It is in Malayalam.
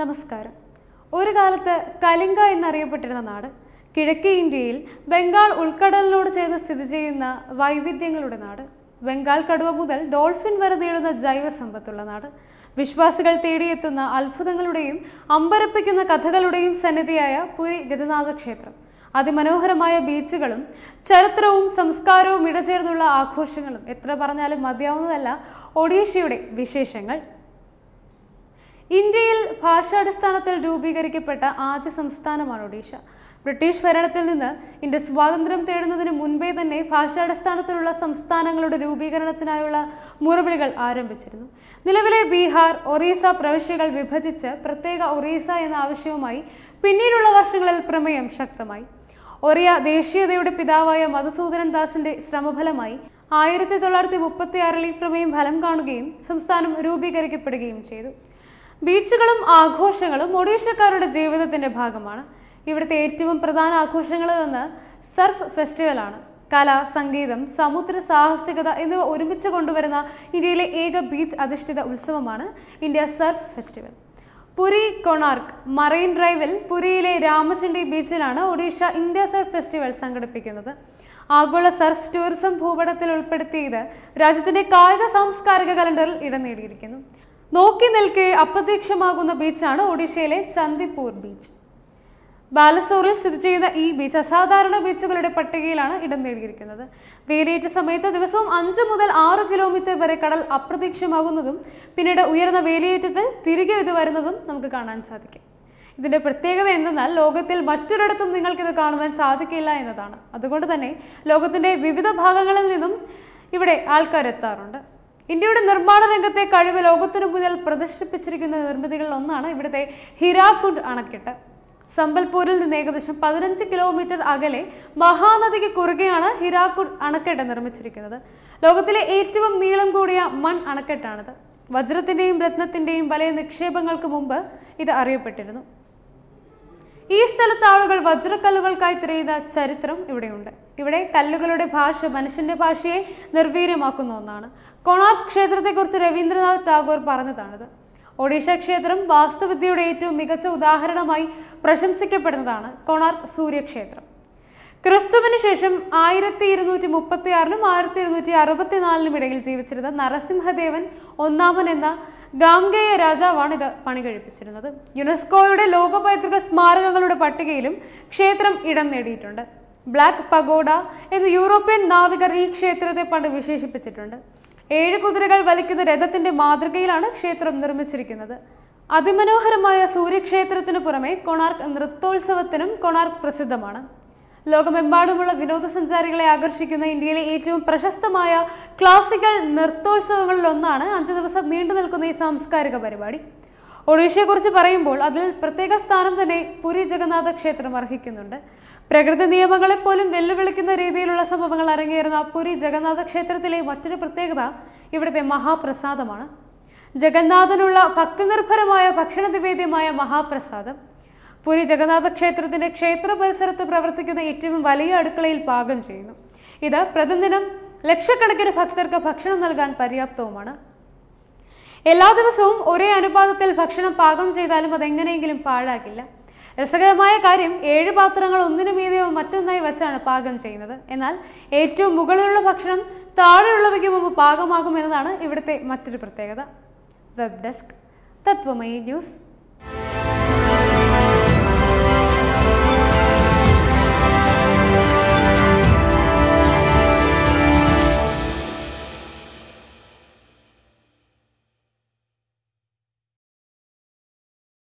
നമസ്കാരം ഒരു കാലത്ത് കലിംഗ എന്നറിയപ്പെട്ടിരുന്ന നാട് കിഴക്കേ ഇന്ത്യയിൽ ബംഗാൾ ഉൾക്കടലിനോട് ചേർന്ന് സ്ഥിതി ചെയ്യുന്ന വൈവിധ്യങ്ങളുടെ നാട് ബംഗാൾ കടുവ മുതൽ ഡോൾഫിൻ വരെ നീളുന്ന ജൈവസമ്പത്തുള്ള നാട് വിശ്വാസികൾ തേടിയെത്തുന്ന അത്ഭുതങ്ങളുടെയും അമ്പരപ്പിക്കുന്ന കഥകളുടെയും സന്നിധിയായ പുരി ഗജനാഥ ക്ഷേത്രം അതിമനോഹരമായ ബീച്ചുകളും ചരിത്രവും സംസ്കാരവും ഇടചേർന്നുള്ള ആഘോഷങ്ങളും എത്ര പറഞ്ഞാലും മതിയാവുന്നതല്ല ഒഡീഷയുടെ വിശേഷങ്ങൾ ഇന്ത്യയിൽ ഭാഷാടിസ്ഥാനത്തിൽ രൂപീകരിക്കപ്പെട്ട ആദ്യ സംസ്ഥാനമാണ് ഒഡീഷ ബ്രിട്ടീഷ് ഭരണത്തിൽ നിന്ന് ഇന്ത്യ സ്വാതന്ത്ര്യം തേടുന്നതിന് മുൻപേ തന്നെ ഭാഷാടിസ്ഥാനത്തിലുള്ള സംസ്ഥാനങ്ങളുടെ രൂപീകരണത്തിനായുള്ള മുറവിളികൾ ആരംഭിച്ചിരുന്നു നിലവിലെ ബീഹാർ ഒറീസ പ്രവിശ്യകൾ വിഭജിച്ച് പ്രത്യേക ഒറീസ എന്ന ആവശ്യവുമായി പിന്നീടുള്ള വർഷങ്ങളിൽ പ്രമേയം ശക്തമായി ഒറിയ ദേശീയതയുടെ പിതാവായ മധുസൂദനൻ ദാസിന്റെ ശ്രമഫലമായി ആയിരത്തി തൊള്ളായിരത്തി മുപ്പത്തിയാറിൽ ഈ പ്രമേയം ഫലം കാണുകയും സംസ്ഥാനം രൂപീകരിക്കപ്പെടുകയും ചെയ്തു ബീച്ചുകളും ആഘോഷങ്ങളും ഒഡീഷക്കാരുടെ ജീവിതത്തിന്റെ ഭാഗമാണ് ഇവിടുത്തെ ഏറ്റവും പ്രധാന ആഘോഷങ്ങളിൽ നിന്ന് സർഫ് ഫെസ്റ്റിവലാണ് കല സംഗീതം സമുദ്ര സാഹസികത എന്നിവ ഒരുമിച്ച് കൊണ്ടുവരുന്ന ഇന്ത്യയിലെ ഏക ബീച്ച് അധിഷ്ഠിത ഉത്സവമാണ് India surf festival Puri Konark marine ഡ്രൈവിൽ പുരിയിലെ രാമചണ്ഡി ബീച്ചിലാണ് ഒഡീഷ ഇന്ത്യ സർഫ് ഫെസ്റ്റിവൽ സംഘടിപ്പിക്കുന്നത് ആഗോള സർഫ് ടൂറിസം ഭൂപടത്തിൽ ഉൾപ്പെടുത്തിയത് രാജ്യത്തിന്റെ കായിക സാംസ്കാരിക കലണ്ടറിൽ ഇടം നേടിയിരിക്കുന്നു നോക്കി നിൽക്കെ അപ്രത്യക്ഷമാകുന്ന ബീച്ചാണ് ഒഡീഷയിലെ ചന്ദിപ്പൂർ ബീച്ച് ബാലസോറിൽ സ്ഥിതി ചെയ്യുന്ന ഈ ബീച്ച് അസാധാരണ ബീച്ചുകളുടെ പട്ടികയിലാണ് ഇടം നേടിയിരിക്കുന്നത് വേലിയേറ്റ സമയത്ത് ദിവസവും അഞ്ച് മുതൽ ആറ് കിലോമീറ്റർ വരെ കടൽ അപ്രത്യക്ഷമാകുന്നതും പിന്നീട് ഉയർന്ന വേലിയേറ്റത്തിൽ തിരികെ ഇത് വരുന്നതും നമുക്ക് കാണാൻ സാധിക്കും ഇതിൻ്റെ പ്രത്യേകത എന്തെന്നാൽ ലോകത്തിൽ മറ്റൊരിടത്തും നിങ്ങൾക്കിത് കാണുവാൻ സാധിക്കില്ല എന്നതാണ് അതുകൊണ്ട് തന്നെ ലോകത്തിൻ്റെ വിവിധ ഭാഗങ്ങളിൽ നിന്നും ഇവിടെ ആൾക്കാരെത്താറുണ്ട് ഇന്ത്യയുടെ നിർമ്മാണ രംഗത്തെ കഴിവ് ലോകത്തിനു മുന്നിൽ പ്രദർശിപ്പിച്ചിരിക്കുന്ന നിർമ്മിതികളിൽ ഒന്നാണ് ഇവിടുത്തെ ഹിരാകുണ്ട് അണക്കെട്ട് സമ്പൽപൂരിൽ നിന്ന് ഏകദേശം പതിനഞ്ച് കിലോമീറ്റർ അകലെ മഹാനദിക്ക് കുറുകെയാണ് ഹിരാകുണ്ട് അണക്കെട്ട് നിർമ്മിച്ചിരിക്കുന്നത് ലോകത്തിലെ ഏറ്റവും നീളം കൂടിയ മൺ അണക്കെട്ടാണിത് വജ്രത്തിന്റെയും രത്നത്തിന്റെയും വലിയ നിക്ഷേപങ്ങൾക്ക് മുമ്പ് ഇത് അറിയപ്പെട്ടിരുന്നു ഈ സ്ഥലത്ത് ആളുകൾ വജ്രക്കല്ലുകൾക്കായി തിരയുന്ന ചരിത്രം ഇവിടെയുണ്ട് ഇവിടെ കല്ലുകളുടെ ഭാഷ മനുഷ്യൻ്റെ ഭാഷയെ നിർവീര്യമാക്കുന്ന ഒന്നാണ് കൊണാർക്ക് ക്ഷേത്രത്തെക്കുറിച്ച് രവീന്ദ്രനാഥ് ടാഗോർ പറഞ്ഞതാണിത് ഒഡീഷ ക്ഷേത്രം വാസ്തുവിദ്യയുടെ ഏറ്റവും മികച്ച ഉദാഹരണമായി പ്രശംസിക്കപ്പെടുന്നതാണ് കൊണാർക്ക് സൂര്യക്ഷേത്രം ക്രിസ്തുവിന് ശേഷം ആയിരത്തി ഇരുന്നൂറ്റി മുപ്പത്തി ആറിനും ആയിരത്തി ഇരുന്നൂറ്റി അറുപത്തിനാലിനും ഇടയിൽ ജീവിച്ചിരുന്ന നരസിംഹദേവൻ ഒന്നാമൻ എന്ന ഗാംഗേയ രാജാവാണ് ഇത് പണി കഴിപ്പിച്ചിരുന്നത് യുനെസ്കോയുടെ ലോക പൈതൃക സ്മാരകങ്ങളുടെ പട്ടികയിലും ക്ഷേത്രം ഇടം നേടിയിട്ടുണ്ട് ബ്ലാക്ക് പഗോഡ എന്ന് യൂറോപ്യൻ നാവികർ ഈ ക്ഷേത്രത്തെ പണ്ട് വിശേഷിപ്പിച്ചിട്ടുണ്ട് ഏഴ് കുതിരകൾ വലിക്കുന്ന രഥത്തിന്റെ മാതൃകയിലാണ് ക്ഷേത്രം നിർമ്മിച്ചിരിക്കുന്നത് അതിമനോഹരമായ സൂര്യക്ഷേത്രത്തിനു പുറമെ കൊണാർക്ക് നൃത്തോത്സവത്തിനും കൊണാർക്ക് പ്രസിദ്ധമാണ് ലോകമെമ്പാടുമുള്ള വിനോദസഞ്ചാരികളെ ആകർഷിക്കുന്ന ഇന്ത്യയിലെ ഏറ്റവും പ്രശസ്തമായ ക്ലാസിക്കൽ നൃത്തോത്സവങ്ങളിൽ ഒന്നാണ് അഞ്ച് ദിവസം നീണ്ടു നിൽക്കുന്ന ഈ സാംസ്കാരിക പരിപാടി ഒഡീഷയെക്കുറിച്ച് പറയുമ്പോൾ അതിൽ പ്രത്യേക സ്ഥാനം തന്നെ പുരി ജഗന്നാഥ ക്ഷേത്രം അർഹിക്കുന്നുണ്ട് പ്രകൃതി നിയമങ്ങളെ പോലും വെല്ലുവിളിക്കുന്ന രീതിയിലുള്ള സംഭവങ്ങൾ അരങ്ങേറുന്ന പുരി ജഗന്നാഥ ക്ഷേത്രത്തിലെ മറ്റൊരു പ്രത്യേകത ഇവിടുത്തെ മഹാപ്രസാദമാണ് ജഗന്നാഥനുള്ള ഭക്തിനിർഭരമായ ഭക്ഷണ നിവേദ്യമായ മഹാപ്രസാദം പുരി ജഗന്നാഥ ക്ഷേത്രത്തിന്റെ ക്ഷേത്ര പരിസരത്ത് പ്രവർത്തിക്കുന്ന ഏറ്റവും വലിയ അടുക്കളയിൽ പാകം ചെയ്യുന്നു ഇത് പ്രതിദിനം ലക്ഷക്കണക്കിന് ഭക്തർക്ക് ഭക്ഷണം നൽകാൻ പര്യാപ്തവുമാണ് എല്ലാ ദിവസവും ഒരേ അനുപാതത്തിൽ ഭക്ഷണം പാകം ചെയ്താലും അതെങ്ങനെയെങ്കിലും പാഴാകില്ല രസകരമായ കാര്യം ഏഴ് പാത്രങ്ങൾ ഒന്നിനു മീതെയോ മറ്റൊന്നായി വെച്ചാണ് പാകം ചെയ്യുന്നത് എന്നാൽ ഏറ്റവും മുകളിലുള്ള ഭക്ഷണം താഴെയുള്ളവയ്ക്ക് മുമ്പ് പാകമാകും എന്നതാണ് ഇവിടുത്തെ മറ്റൊരു പ്രത്യേകത വെബ് ഡെസ്ക് തത്വമയി ന്യൂസ്